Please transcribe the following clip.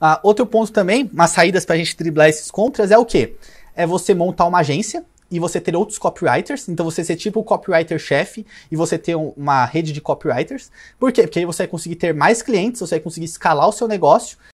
Ah, outro ponto também, umas saídas para a gente driblar esses contras é o quê? É você montar uma agência e você ter outros copywriters, então você ser tipo o copywriter-chefe e você ter uma rede de copywriters. Por quê? Porque aí você vai conseguir ter mais clientes, você vai conseguir escalar o seu negócio